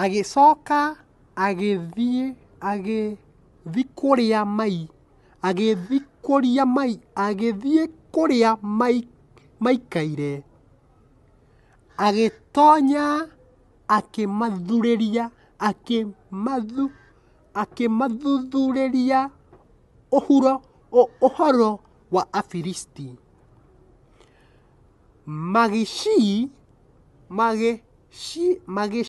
agĩcoka agĩthiĩ agĩthikũrĩa mai agĩthikũria mai agĩthiĩ kũrĩa mai maikaire agĩtoonya akĩmathurĩria akĩmathu akĩmathuthurĩria ũhuro ũhoro wa Afilisti magĩci magĩci magĩ